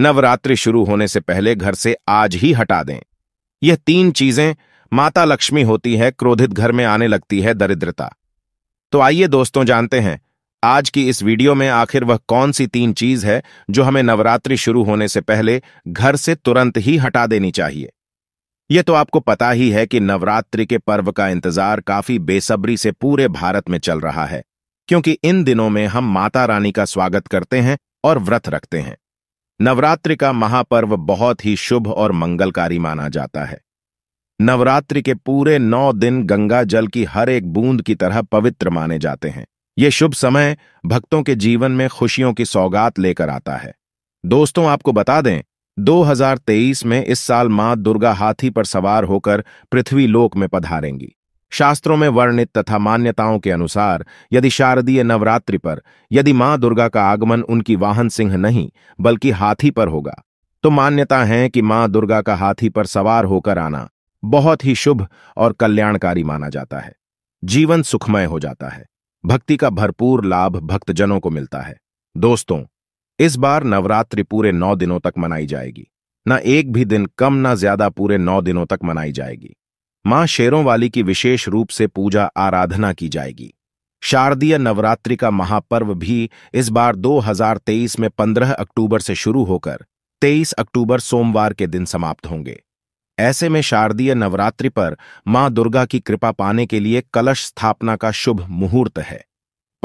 नवरात्रि शुरू होने से पहले घर से आज ही हटा दें यह तीन चीजें माता लक्ष्मी होती है क्रोधित घर में आने लगती है दरिद्रता तो आइए दोस्तों जानते हैं आज की इस वीडियो में आखिर वह कौन सी तीन चीज है जो हमें नवरात्रि शुरू होने से पहले घर से तुरंत ही हटा देनी चाहिए यह तो आपको पता ही है कि नवरात्रि के पर्व का इंतजार काफी बेसब्री से पूरे भारत में चल रहा है क्योंकि इन दिनों में हम माता रानी का स्वागत करते हैं और व्रत रखते हैं नवरात्रि का महापर्व बहुत ही शुभ और मंगलकारी माना जाता है नवरात्रि के पूरे नौ दिन गंगा जल की हर एक बूंद की तरह पवित्र माने जाते हैं ये शुभ समय भक्तों के जीवन में खुशियों की सौगात लेकर आता है दोस्तों आपको बता दें 2023 में इस साल मां दुर्गा हाथी पर सवार होकर पृथ्वी लोक में पधारेंगी शास्त्रों में वर्णित तथा मान्यताओं के अनुसार यदि शारदीय नवरात्रि पर यदि मां दुर्गा का आगमन उनकी वाहन सिंह नहीं बल्कि हाथी पर होगा तो मान्यता है कि मां दुर्गा का हाथी पर सवार होकर आना बहुत ही शुभ और कल्याणकारी माना जाता है जीवन सुखमय हो जाता है भक्ति का भरपूर लाभ भक्तजनों को मिलता है दोस्तों इस बार नवरात्रि पूरे नौ दिनों तक मनाई जाएगी न एक भी दिन कम न ज्यादा पूरे नौ दिनों तक मनाई जाएगी मां शेरों वाली की विशेष रूप से पूजा आराधना की जाएगी शारदीय नवरात्रि का महापर्व भी इस बार 2023 में 15 अक्टूबर से शुरू होकर 23 अक्टूबर सोमवार के दिन समाप्त होंगे ऐसे में शारदीय नवरात्रि पर मां दुर्गा की कृपा पाने के लिए कलश स्थापना का शुभ मुहूर्त है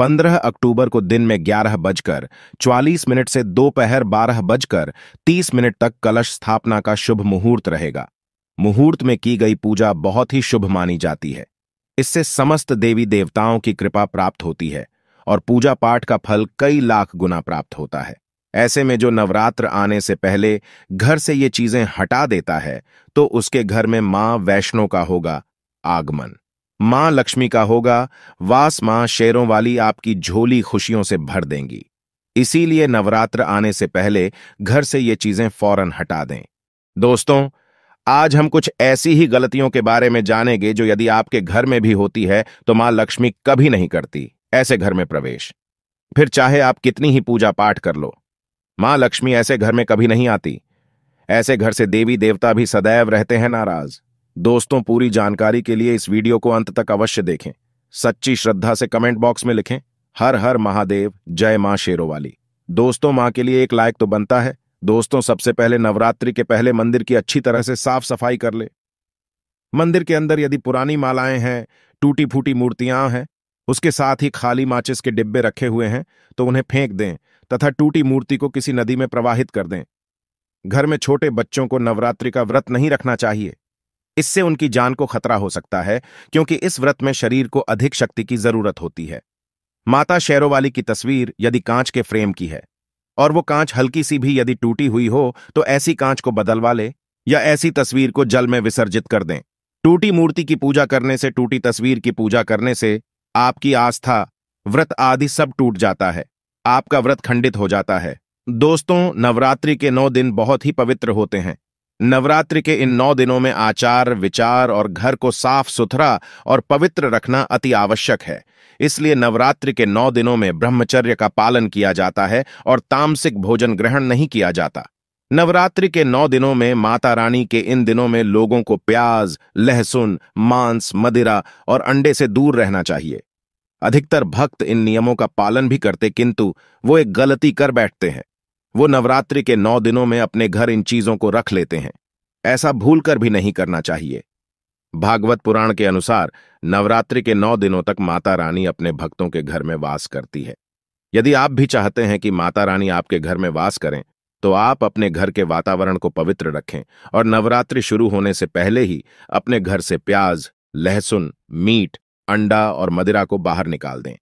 15 अक्टूबर को दिन में ग्यारह बजकर चालीस मिनट से दोपहर बारह बजकर तीस मिनट तक कलश स्थापना का शुभ मुहूर्त रहेगा मुहूर्त में की गई पूजा बहुत ही शुभ मानी जाती है इससे समस्त देवी देवताओं की कृपा प्राप्त होती है और पूजा पाठ का फल कई लाख गुना प्राप्त होता है ऐसे में जो नवरात्र आने से पहले घर से ये चीजें हटा देता है तो उसके घर में मां वैष्णो का होगा आगमन मां लक्ष्मी का होगा वास मां शेरों वाली आपकी झोली खुशियों से भर देंगी इसीलिए नवरात्र आने से पहले घर से ये चीजें फौरन हटा दें दोस्तों आज हम कुछ ऐसी ही गलतियों के बारे में जानेंगे जो यदि आपके घर में भी होती है तो मां लक्ष्मी कभी नहीं करती ऐसे घर में प्रवेश फिर चाहे आप कितनी ही पूजा पाठ कर लो मां लक्ष्मी ऐसे घर में कभी नहीं आती ऐसे घर से देवी देवता भी सदैव रहते हैं नाराज दोस्तों पूरी जानकारी के लिए इस वीडियो को अंत तक अवश्य देखें सच्ची श्रद्धा से कमेंट बॉक्स में लिखें हर हर महादेव जय मां वाली दोस्तों मां के लिए एक लाइक तो बनता है दोस्तों सबसे पहले नवरात्रि के पहले मंदिर की अच्छी तरह से साफ सफाई कर ले मंदिर के अंदर यदि पुरानी मालाएं हैं टूटी फूटी मूर्तियां हैं उसके साथ ही खाली माचिस के डिब्बे रखे हुए हैं तो उन्हें फेंक दें तथा टूटी मूर्ति को किसी नदी में प्रवाहित कर दें घर में छोटे बच्चों को नवरात्रि का व्रत नहीं रखना चाहिए इससे उनकी जान को खतरा हो सकता है क्योंकि इस व्रत में शरीर को अधिक शक्ति की जरूरत होती है माता शेरोवाली की तस्वीर यदि कांच के फ्रेम की है और वो कांच हल्की सी भी यदि टूटी हुई हो तो ऐसी कांच को बदलवा ले या ऐसी तस्वीर को जल में विसर्जित कर दें टूटी मूर्ति की पूजा करने से टूटी तस्वीर की पूजा करने से आपकी आस्था व्रत आदि सब टूट जाता है आपका व्रत खंडित हो जाता है दोस्तों नवरात्रि के नौ दिन बहुत ही पवित्र होते हैं नवरात्रि के इन नौ दिनों में आचार विचार और घर को साफ सुथरा और पवित्र रखना अति आवश्यक है इसलिए नवरात्रि के नौ दिनों में ब्रह्मचर्य का पालन किया जाता है और तामसिक भोजन ग्रहण नहीं किया जाता नवरात्रि के नौ दिनों में माता रानी के इन दिनों में लोगों को प्याज लहसुन मांस मदिरा और अंडे से दूर रहना चाहिए अधिकतर भक्त इन नियमों का पालन भी करते किंतु वो एक गलती कर बैठते हैं वो नवरात्रि के नौ दिनों में अपने घर इन चीजों को रख लेते हैं ऐसा भूल कर भी नहीं करना चाहिए भागवत पुराण के अनुसार नवरात्रि के नौ दिनों तक माता रानी अपने भक्तों के घर में वास करती है यदि आप भी चाहते हैं कि माता रानी आपके घर में वास करें तो आप अपने घर के वातावरण को पवित्र रखें और नवरात्रि शुरू होने से पहले ही अपने घर से प्याज लहसुन मीट अंडा और मदिरा को बाहर निकाल दें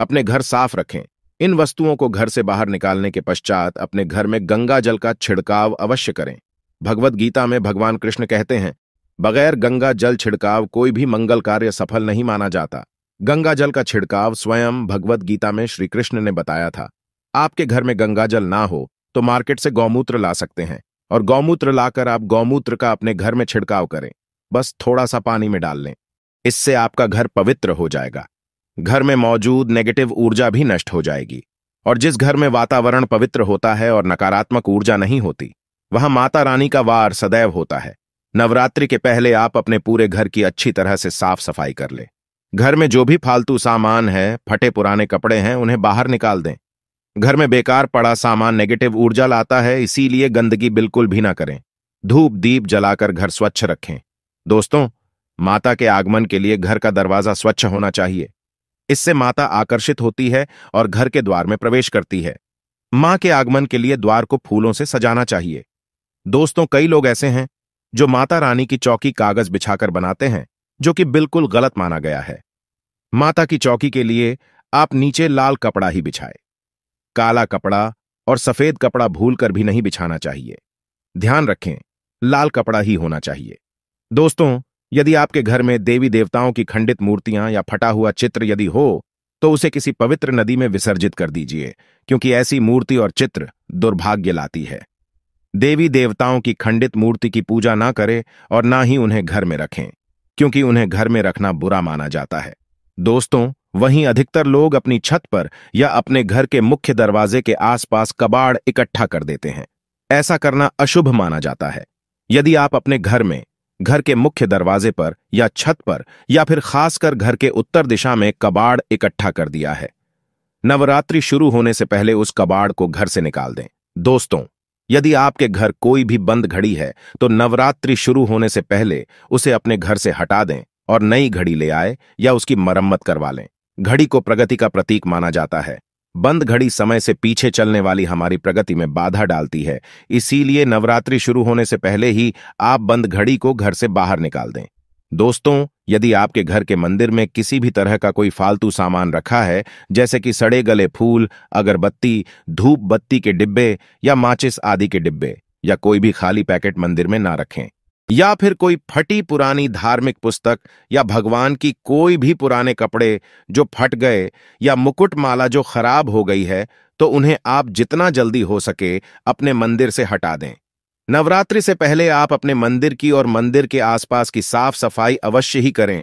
अपने घर साफ रखें इन वस्तुओं को घर से बाहर निकालने के पश्चात अपने घर में गंगा जल का छिड़काव अवश्य करें भगवत गीता में भगवान कृष्ण कहते हैं बगैर गंगा जल छिड़काव कोई भी मंगल कार्य सफल नहीं माना जाता गंगा जल का छिड़काव स्वयं भगवत गीता में श्री कृष्ण ने बताया था आपके घर में गंगा जल ना हो तो मार्केट से गौमूत्र ला सकते हैं और गौमूत्र लाकर आप गौमूत्र का अपने घर में छिड़काव करें बस थोड़ा सा पानी में डाल लें इससे आपका घर पवित्र हो जाएगा घर में मौजूद नेगेटिव ऊर्जा भी नष्ट हो जाएगी और जिस घर में वातावरण पवित्र होता है और नकारात्मक ऊर्जा नहीं होती वहां माता रानी का वार सदैव होता है नवरात्रि के पहले आप अपने पूरे घर की अच्छी तरह से साफ सफाई कर लें घर में जो भी फालतू सामान है फटे पुराने कपड़े हैं उन्हें बाहर निकाल दें घर में बेकार पड़ा सामान नेगेटिव ऊर्जा लाता है इसीलिए गंदगी बिल्कुल भी ना करें धूप दीप जलाकर घर स्वच्छ रखें दोस्तों माता के आगमन के लिए घर का दरवाजा स्वच्छ होना चाहिए इससे माता आकर्षित होती है और घर के द्वार में प्रवेश करती है मां के आगमन के लिए द्वार को फूलों से सजाना चाहिए दोस्तों कई लोग ऐसे हैं जो माता रानी की चौकी कागज बिछाकर बनाते हैं जो कि बिल्कुल गलत माना गया है माता की चौकी के लिए आप नीचे लाल कपड़ा ही बिछाए काला कपड़ा और सफेद कपड़ा भूलकर भी नहीं बिछाना चाहिए ध्यान रखें लाल कपड़ा ही होना चाहिए दोस्तों यदि आपके घर में देवी देवताओं की खंडित मूर्तियां या फटा हुआ चित्र यदि हो तो उसे किसी पवित्र नदी में विसर्जित कर दीजिए क्योंकि ऐसी मूर्ति और चित्र दुर्भाग्य लाती है देवी देवताओं की खंडित मूर्ति की पूजा ना करें और ना ही उन्हें घर में रखें क्योंकि उन्हें घर में रखना बुरा माना जाता है दोस्तों वहीं अधिकतर लोग अपनी छत पर या अपने घर के मुख्य दरवाजे के आसपास कबाड़ इकट्ठा कर देते हैं ऐसा करना अशुभ माना जाता है यदि आप अपने घर में घर के मुख्य दरवाजे पर या छत पर या फिर खासकर घर के उत्तर दिशा में कबाड़ इकट्ठा कर दिया है नवरात्रि शुरू होने से पहले उस कबाड़ को घर से निकाल दें दोस्तों यदि आपके घर कोई भी बंद घड़ी है तो नवरात्रि शुरू होने से पहले उसे अपने घर से हटा दें और नई घड़ी ले आए या उसकी मरम्मत करवा लें घड़ी को प्रगति का प्रतीक माना जाता है बंद घड़ी समय से पीछे चलने वाली हमारी प्रगति में बाधा डालती है इसीलिए नवरात्रि शुरू होने से पहले ही आप बंद घड़ी को घर से बाहर निकाल दें दोस्तों यदि आपके घर के मंदिर में किसी भी तरह का कोई फालतू सामान रखा है जैसे कि सड़े गले फूल अगरबत्ती धूप बत्ती के डिब्बे या माचिस आदि के डिब्बे या कोई भी खाली पैकेट मंदिर में ना रखें या फिर कोई फटी पुरानी धार्मिक पुस्तक या भगवान की कोई भी पुराने कपड़े जो फट गए या मुकुट माला जो खराब हो गई है तो उन्हें आप जितना जल्दी हो सके अपने मंदिर से हटा दें नवरात्रि से पहले आप अपने मंदिर की और मंदिर के आसपास की साफ सफाई अवश्य ही करें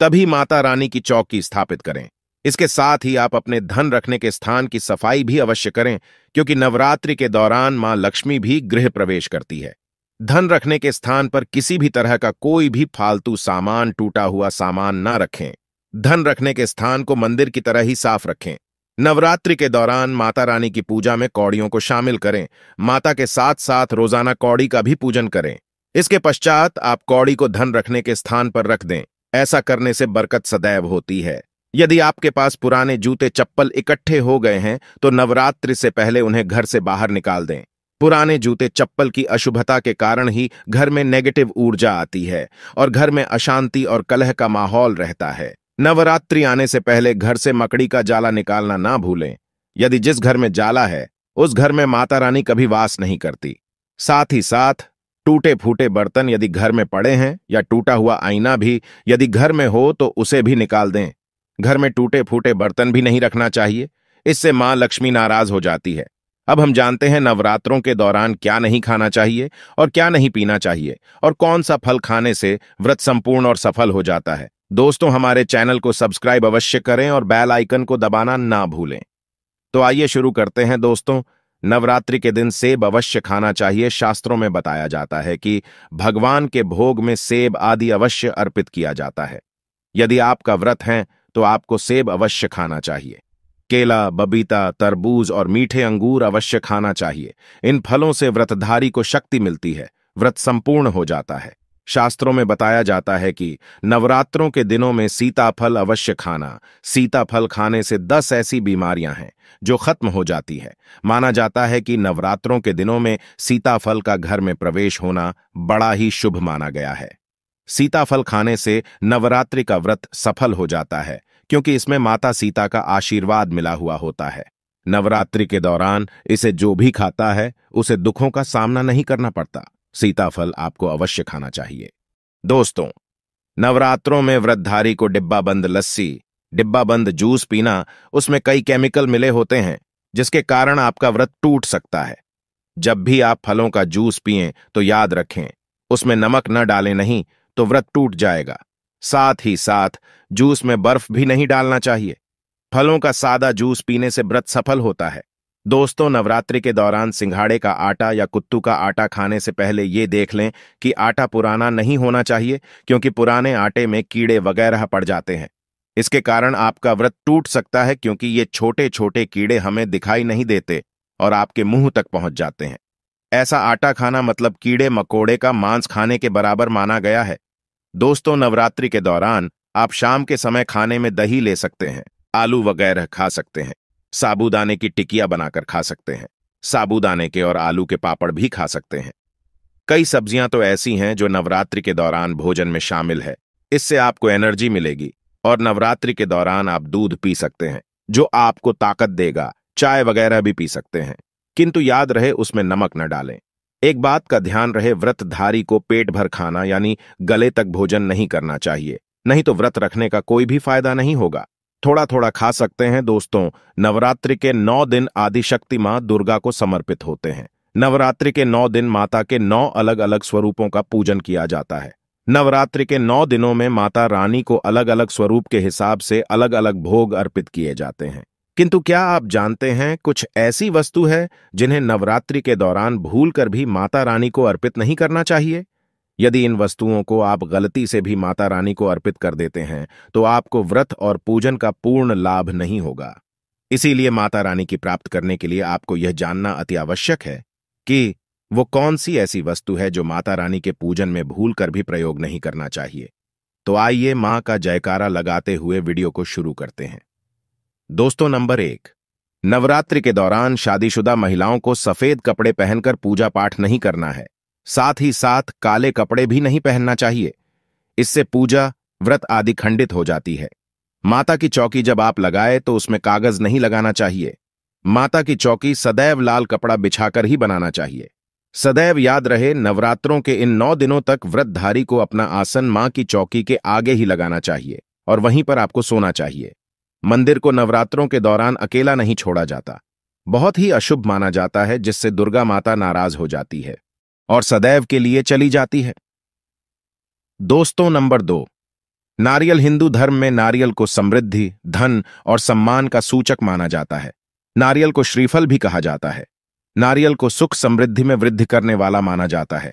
तभी माता रानी की चौकी स्थापित करें इसके साथ ही आप अपने धन रखने के स्थान की सफाई भी अवश्य करें क्योंकि नवरात्रि के दौरान मां लक्ष्मी भी गृह प्रवेश करती है धन रखने के स्थान पर किसी भी तरह का कोई भी फालतू सामान टूटा हुआ सामान ना रखें धन रखने के स्थान को मंदिर की तरह ही साफ रखें नवरात्रि के दौरान माता रानी की पूजा में कौड़ियों को शामिल करें माता के साथ साथ रोजाना कौड़ी का भी पूजन करें इसके पश्चात आप कौड़ी को धन रखने के स्थान पर रख दें ऐसा करने से बरकत सदैव होती है यदि आपके पास पुराने जूते चप्पल इकट्ठे हो गए हैं तो नवरात्रि से पहले उन्हें घर से बाहर निकाल दें पुराने जूते चप्पल की अशुभता के कारण ही घर में नेगेटिव ऊर्जा आती है और घर में अशांति और कलह का माहौल रहता है नवरात्रि आने से पहले घर से मकड़ी का जाला निकालना ना भूलें यदि जिस घर में जाला है उस घर में माता रानी कभी वास नहीं करती साथ ही साथ टूटे फूटे बर्तन यदि घर में पड़े हैं या टूटा हुआ आईना भी यदि घर में हो तो उसे भी निकाल दें घर में टूटे फूटे बर्तन भी नहीं रखना चाहिए इससे मां लक्ष्मी नाराज हो जाती है अब हम जानते हैं नवरात्रों के दौरान क्या नहीं खाना चाहिए और क्या नहीं पीना चाहिए और कौन सा फल खाने से व्रत संपूर्ण और सफल हो जाता है दोस्तों हमारे चैनल को सब्सक्राइब अवश्य करें और बैल आइकन को दबाना ना भूलें तो आइए शुरू करते हैं दोस्तों नवरात्रि के दिन सेब अवश्य खाना चाहिए शास्त्रों में बताया जाता है कि भगवान के भोग में सेब आदि अवश्य अर्पित किया जाता है यदि आपका व्रत है तो आपको सेब अवश्य खाना चाहिए केला बबीता तरबूज और मीठे अंगूर अवश्य खाना चाहिए इन फलों से व्रतधारी को शक्ति मिलती है व्रत संपूर्ण हो जाता है शास्त्रों में बताया जाता है कि नवरात्रों के दिनों में सीताफल अवश्य खाना सीताफल खाने से दस ऐसी बीमारियां हैं जो खत्म हो जाती है माना जाता है कि नवरात्रों के दिनों में सीताफल का घर में प्रवेश होना बड़ा ही शुभ माना गया है सीताफल खाने से नवरात्रि का व्रत सफल हो जाता है क्योंकि इसमें माता सीता का आशीर्वाद मिला हुआ होता है नवरात्रि के दौरान इसे जो भी खाता है उसे दुखों का सामना नहीं करना पड़ता सीताफल आपको अवश्य खाना चाहिए दोस्तों नवरात्रों में व्रतधारी को डिब्बा बंद लस्सी डिब्बा बंद जूस पीना उसमें कई केमिकल मिले होते हैं जिसके कारण आपका व्रत टूट सकता है जब भी आप फलों का जूस पिए तो याद रखें उसमें नमक न डालें नहीं तो व्रत टूट जाएगा साथ ही साथ जूस में बर्फ भी नहीं डालना चाहिए फलों का सादा जूस पीने से व्रत सफल होता है दोस्तों नवरात्रि के दौरान सिंघाड़े का आटा या कुत्तू का आटा खाने से पहले ये देख लें कि आटा पुराना नहीं होना चाहिए क्योंकि पुराने आटे में कीड़े वगैरह पड़ जाते हैं इसके कारण आपका व्रत टूट सकता है क्योंकि ये छोटे छोटे कीड़े हमें दिखाई नहीं देते और आपके मुंह तक पहुंच जाते हैं ऐसा आटा खाना मतलब कीड़े मकोड़े का मांस खाने के बराबर माना गया है दोस्तों नवरात्रि के दौरान आप शाम के समय खाने में दही ले सकते हैं आलू वगैरह खा सकते हैं साबूदाने की टिकिया बनाकर खा सकते हैं साबूदाने के और आलू के पापड़ भी खा सकते हैं कई सब्जियां तो ऐसी हैं जो नवरात्रि के दौरान भोजन में शामिल है इससे आपको एनर्जी मिलेगी और नवरात्रि के दौरान आप दूध पी सकते हैं जो आपको ताकत देगा चाय वगैरह भी पी सकते हैं किंतु याद रहे उसमें नमक न डालें एक बात का ध्यान रहे व्रतधारी को पेट भर खाना यानी गले तक भोजन नहीं करना चाहिए नहीं तो व्रत रखने का कोई भी फायदा नहीं होगा थोड़ा थोड़ा खा सकते हैं दोस्तों नवरात्रि के नौ दिन आदिशक्ति माँ दुर्गा को समर्पित होते हैं नवरात्रि के नौ दिन माता के नौ अलग अलग स्वरूपों का पूजन किया जाता है नवरात्रि के नौ दिनों में माता रानी को अलग अलग स्वरूप के हिसाब से अलग अलग भोग अर्पित किए जाते हैं किंतु क्या आप जानते हैं कुछ ऐसी वस्तु है जिन्हें नवरात्रि के दौरान भूलकर भी माता रानी को अर्पित नहीं करना चाहिए यदि इन वस्तुओं को आप गलती से भी माता रानी को अर्पित कर देते हैं तो आपको व्रत और पूजन का पूर्ण लाभ नहीं होगा इसीलिए माता रानी की प्राप्त करने के लिए आपको यह जानना अति आवश्यक है कि वो कौन सी ऐसी वस्तु है जो माता रानी के पूजन में भूल कर भी प्रयोग नहीं करना चाहिए तो आइए मां का जयकारा लगाते हुए वीडियो को शुरू करते हैं दोस्तों नंबर एक नवरात्रि के दौरान शादीशुदा महिलाओं को सफेद कपड़े पहनकर पूजा पाठ नहीं करना है साथ ही साथ काले कपड़े भी नहीं पहनना चाहिए इससे पूजा व्रत आदि खंडित हो जाती है माता की चौकी जब आप लगाए तो उसमें कागज नहीं लगाना चाहिए माता की चौकी सदैव लाल कपड़ा बिछाकर ही बनाना चाहिए सदैव याद रहे नवरात्रों के इन नौ दिनों तक व्रतधारी को अपना आसन मां की चौकी के आगे ही लगाना चाहिए और वहीं पर आपको सोना चाहिए मंदिर को नवरात्रों के दौरान अकेला नहीं छोड़ा जाता बहुत ही अशुभ माना जाता है जिससे दुर्गा माता नाराज हो जाती है और सदैव के लिए चली जाती है दोस्तों नंबर दो नारियल हिंदू धर्म में नारियल को समृद्धि धन और सम्मान का सूचक माना जाता है नारियल को श्रीफल भी कहा जाता है नारियल को सुख समृद्धि में वृद्धि करने वाला माना जाता है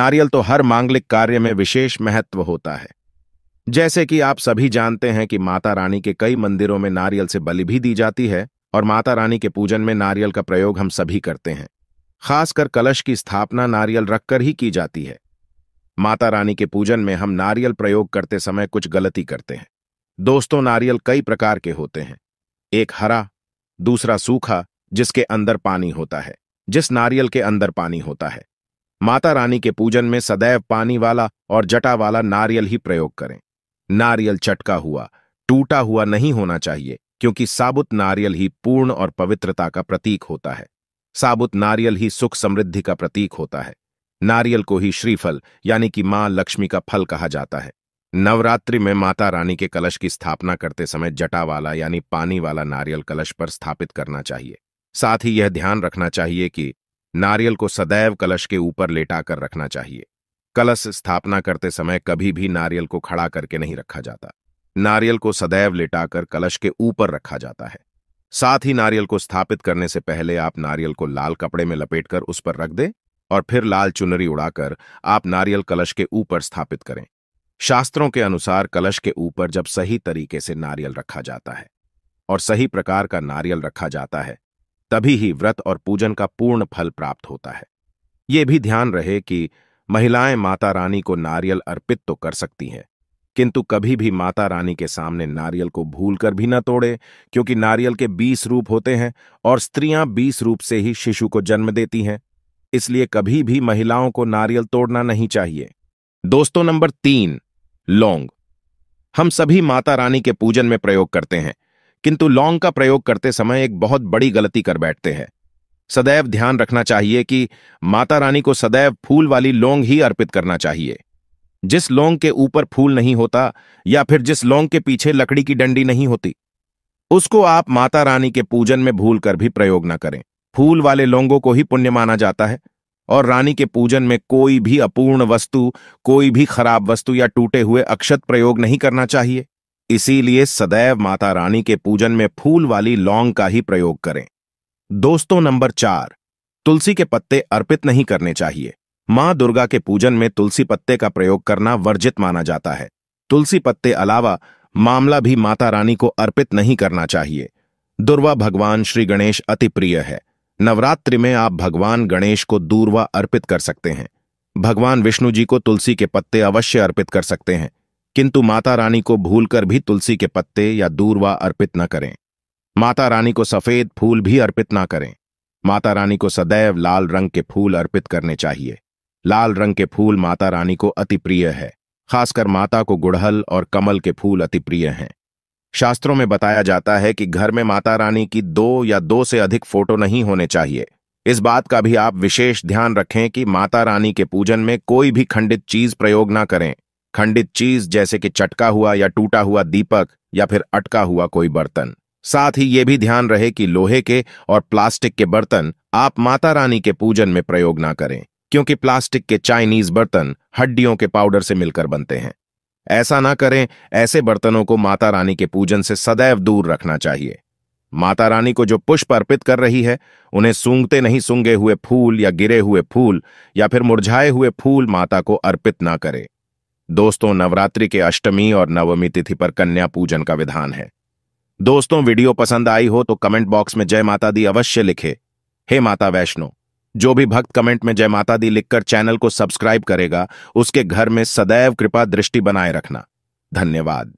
नारियल तो हर मांगलिक कार्य में विशेष महत्व होता है जैसे कि आप सभी जानते हैं कि माता रानी के कई मंदिरों में नारियल से बलि भी दी जाती है और माता रानी के पूजन में नारियल का प्रयोग हम सभी करते हैं खासकर कलश की स्थापना नारियल रखकर ही की जाती है माता रानी के पूजन में हम नारियल प्रयोग करते समय कुछ गलती करते हैं दोस्तों नारियल कई प्रकार के होते हैं एक हरा दूसरा सूखा जिसके अंदर पानी होता है जिस नारियल के अंदर पानी होता है माता रानी के पूजन में सदैव पानी वाला और जटा वाला नारियल ही प्रयोग करें नारियल चटका हुआ टूटा हुआ नहीं होना चाहिए क्योंकि साबुत नारियल ही पूर्ण और पवित्रता का प्रतीक होता है साबुत नारियल ही सुख समृद्धि का प्रतीक होता है नारियल को ही श्रीफल यानी कि मां लक्ष्मी का फल कहा जाता है नवरात्रि में माता रानी के कलश की स्थापना करते समय जटा वाला यानी पानी वाला नारियल कलश पर स्थापित करना चाहिए साथ ही यह ध्यान रखना चाहिए कि नारियल को सदैव कलश के ऊपर लेटाकर रखना चाहिए कलश स्थापना करते समय कभी भी नारियल को खड़ा करके नहीं रखा जाता नारियल को सदैव लेटाकर कलश के ऊपर रखा जाता है साथ ही नारियल को स्थापित करने से पहले आप नारियल को लाल कपड़े में लपेटकर उस पर रख दें और फिर लाल चुनरी उड़ाकर आप नारियल कलश के ऊपर स्थापित करें शास्त्रों के अनुसार कलश के ऊपर जब सही तरीके से नारियल रखा जाता है और सही प्रकार का नारियल रखा जाता है तभी ही व्रत और पूजन का पूर्ण फल प्राप्त होता है ये भी ध्यान रहे कि महिलाएं माता रानी को नारियल अर्पित तो कर सकती हैं किंतु कभी भी माता रानी के सामने नारियल को भूल कर भी न तोड़े क्योंकि नारियल के बीस रूप होते हैं और स्त्रियां बीस रूप से ही शिशु को जन्म देती हैं इसलिए कभी भी महिलाओं को नारियल तोड़ना नहीं चाहिए दोस्तों नंबर तीन लौंग हम सभी माता रानी के पूजन में प्रयोग करते हैं किंतु लौंग का प्रयोग करते समय एक बहुत बड़ी गलती कर बैठते हैं सदैव ध्यान रखना चाहिए कि माता रानी को सदैव फूल वाली लौंग ही अर्पित करना चाहिए जिस लौंग के ऊपर फूल नहीं होता या फिर जिस लौंग के पीछे लकड़ी की डंडी नहीं होती उसको आप माता रानी के पूजन में भूल कर भी प्रयोग न करें फूल वाले लौंगों को ही पुण्य माना जाता है और रानी के पूजन में कोई भी अपूर्ण वस्तु कोई भी खराब वस्तु या टूटे हुए अक्षत प्रयोग नहीं करना चाहिए इसीलिए सदैव माता रानी के पूजन में फूल वाली लौंग का ही प्रयोग करें दोस्तों नंबर चार तुलसी के पत्ते अर्पित नहीं करने चाहिए मां दुर्गा के पूजन में तुलसी पत्ते का प्रयोग करना वर्जित माना जाता है तुलसी पत्ते अलावा मामला भी माता रानी को अर्पित नहीं करना चाहिए दुर्वा भगवान श्री गणेश अति प्रिय है नवरात्रि में आप भगवान गणेश को दूरवा अर्पित कर सकते हैं भगवान विष्णु जी को तुलसी के पत्ते अवश्य अर्पित कर सकते हैं किंतु माता रानी को भूलकर भी तुलसी के पत्ते या दूरवा अर्पित न करें माता रानी को सफेद फूल भी अर्पित ना करें माता रानी को सदैव लाल रंग के फूल अर्पित करने चाहिए लाल रंग के फूल माता रानी को अति प्रिय है खासकर माता को गुड़हल और कमल के फूल अति प्रिय हैं शास्त्रों में बताया जाता है कि घर में माता रानी की दो या दो से अधिक फोटो नहीं होने चाहिए इस बात का भी आप विशेष ध्यान रखें कि माता रानी के पूजन में कोई भी खंडित चीज प्रयोग ना करें खंडित चीज जैसे कि चटका हुआ या टूटा हुआ दीपक या फिर अटका हुआ कोई बर्तन साथ ही ये भी ध्यान रहे कि लोहे के और प्लास्टिक के बर्तन आप माता रानी के पूजन में प्रयोग ना करें क्योंकि प्लास्टिक के चाइनीज बर्तन हड्डियों के पाउडर से मिलकर बनते हैं ऐसा ना करें ऐसे बर्तनों को माता रानी के पूजन से सदैव दूर रखना चाहिए माता रानी को जो पुष्प अर्पित कर रही है उन्हें सूंघते नहीं सूंघे हुए फूल या गिरे हुए फूल या फिर मुरझाए हुए फूल माता को अर्पित ना करें दोस्तों नवरात्रि के अष्टमी और नवमी तिथि पर कन्या पूजन का विधान है दोस्तों वीडियो पसंद आई हो तो कमेंट बॉक्स में जय माता दी अवश्य लिखे हे माता वैष्णो जो भी भक्त कमेंट में जय माता दी लिखकर चैनल को सब्सक्राइब करेगा उसके घर में सदैव कृपा दृष्टि बनाए रखना धन्यवाद